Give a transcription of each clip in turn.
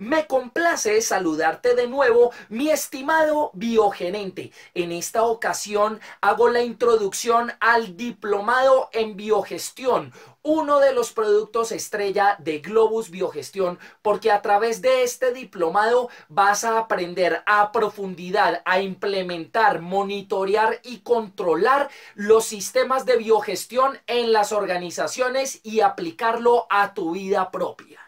Me complace saludarte de nuevo, mi estimado biogenente. En esta ocasión hago la introducción al diplomado en biogestión, uno de los productos estrella de Globus Biogestión, porque a través de este diplomado vas a aprender a profundidad, a implementar, monitorear y controlar los sistemas de biogestión en las organizaciones y aplicarlo a tu vida propia.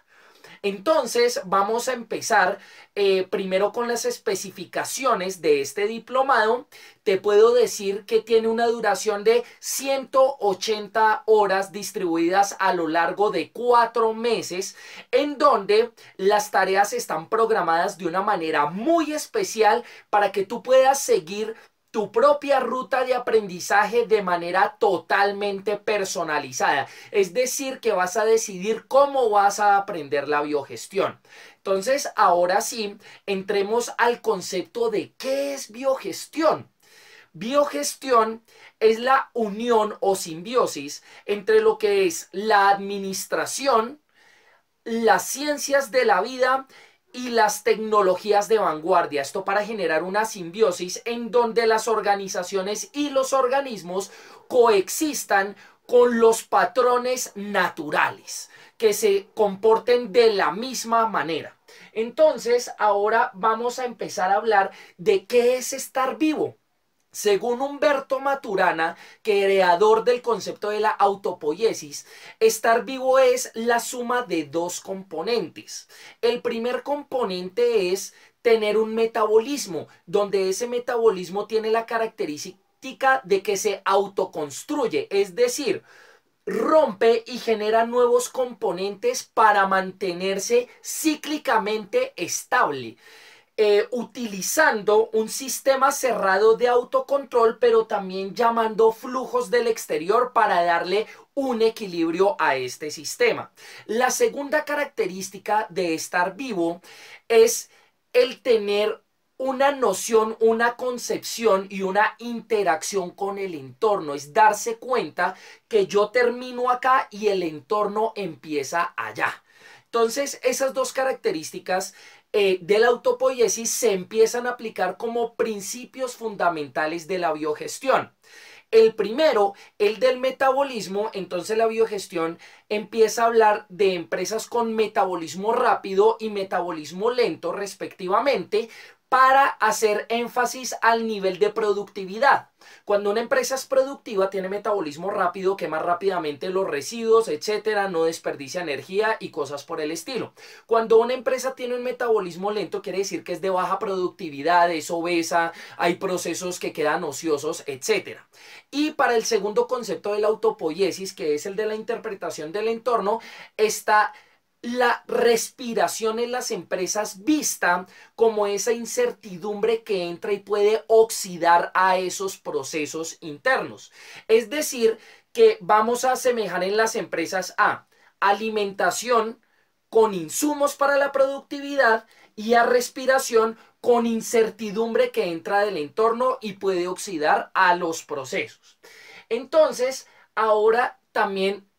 Entonces vamos a empezar eh, primero con las especificaciones de este diplomado. Te puedo decir que tiene una duración de 180 horas distribuidas a lo largo de cuatro meses, en donde las tareas están programadas de una manera muy especial para que tú puedas seguir tu propia ruta de aprendizaje de manera totalmente personalizada. Es decir, que vas a decidir cómo vas a aprender la biogestión. Entonces, ahora sí, entremos al concepto de qué es biogestión. Biogestión es la unión o simbiosis entre lo que es la administración, las ciencias de la vida y las tecnologías de vanguardia. Esto para generar una simbiosis en donde las organizaciones y los organismos coexistan con los patrones naturales, que se comporten de la misma manera. Entonces, ahora vamos a empezar a hablar de qué es estar vivo. Según Humberto Maturana, creador del concepto de la autopoiesis, estar vivo es la suma de dos componentes. El primer componente es tener un metabolismo, donde ese metabolismo tiene la característica de que se autoconstruye, es decir, rompe y genera nuevos componentes para mantenerse cíclicamente estable. Eh, utilizando un sistema cerrado de autocontrol, pero también llamando flujos del exterior para darle un equilibrio a este sistema. La segunda característica de estar vivo es el tener una noción, una concepción y una interacción con el entorno. Es darse cuenta que yo termino acá y el entorno empieza allá. Entonces, esas dos características eh, de la autopoiesis se empiezan a aplicar como principios fundamentales de la biogestión. El primero, el del metabolismo, entonces la biogestión empieza a hablar de empresas con metabolismo rápido y metabolismo lento respectivamente, para hacer énfasis al nivel de productividad. Cuando una empresa es productiva, tiene metabolismo rápido, quema rápidamente los residuos, etcétera, no desperdicia energía y cosas por el estilo. Cuando una empresa tiene un metabolismo lento, quiere decir que es de baja productividad, es obesa, hay procesos que quedan ociosos, etcétera. Y para el segundo concepto de la autopoiesis, que es el de la interpretación del entorno, está la respiración en las empresas vista como esa incertidumbre que entra y puede oxidar a esos procesos internos. Es decir, que vamos a asemejar en las empresas a alimentación con insumos para la productividad y a respiración con incertidumbre que entra del entorno y puede oxidar a los procesos. Entonces, ahora también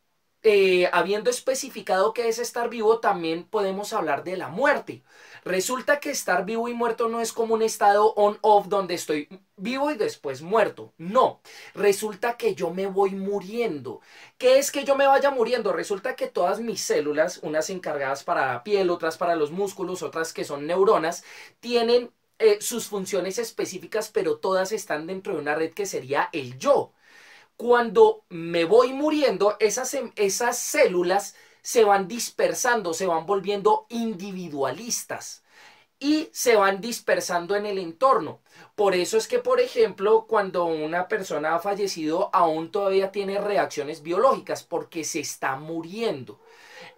eh, habiendo especificado qué es estar vivo, también podemos hablar de la muerte. Resulta que estar vivo y muerto no es como un estado on-off donde estoy vivo y después muerto. No, resulta que yo me voy muriendo. ¿Qué es que yo me vaya muriendo? Resulta que todas mis células, unas encargadas para la piel, otras para los músculos, otras que son neuronas, tienen eh, sus funciones específicas, pero todas están dentro de una red que sería el yo cuando me voy muriendo, esas, em, esas células se van dispersando, se van volviendo individualistas y se van dispersando en el entorno. Por eso es que, por ejemplo, cuando una persona ha fallecido, aún todavía tiene reacciones biológicas porque se está muriendo.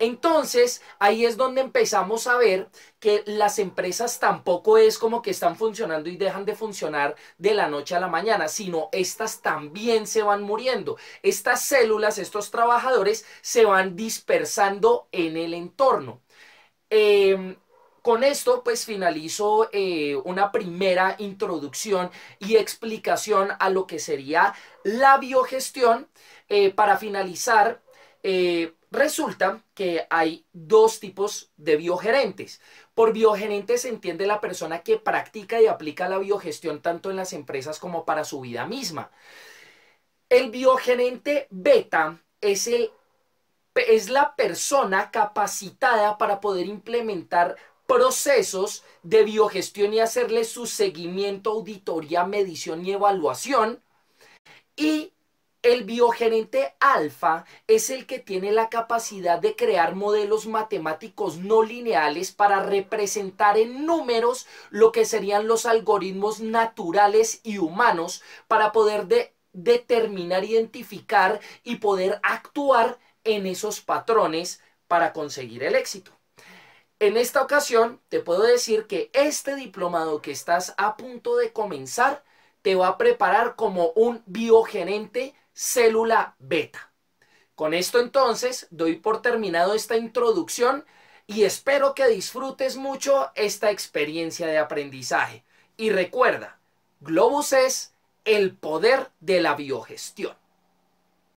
Entonces, ahí es donde empezamos a ver que las empresas tampoco es como que están funcionando y dejan de funcionar de la noche a la mañana, sino estas también se van muriendo. Estas células, estos trabajadores se van dispersando en el entorno. Em, con esto pues finalizo eh, una primera introducción y explicación a lo que sería la biogestión. Eh, para finalizar, eh, Resulta que hay dos tipos de biogerentes. Por biogerente se entiende la persona que practica y aplica la biogestión tanto en las empresas como para su vida misma. El biogerente beta es, el, es la persona capacitada para poder implementar procesos de biogestión y hacerle su seguimiento, auditoría, medición y evaluación el biogerente alfa es el que tiene la capacidad de crear modelos matemáticos no lineales para representar en números lo que serían los algoritmos naturales y humanos para poder determinar, identificar y poder actuar en esos patrones para conseguir el éxito. En esta ocasión te puedo decir que este diplomado que estás a punto de comenzar te va a preparar como un biogerente célula beta. Con esto entonces doy por terminado esta introducción y espero que disfrutes mucho esta experiencia de aprendizaje. Y recuerda, Globus es el poder de la biogestión.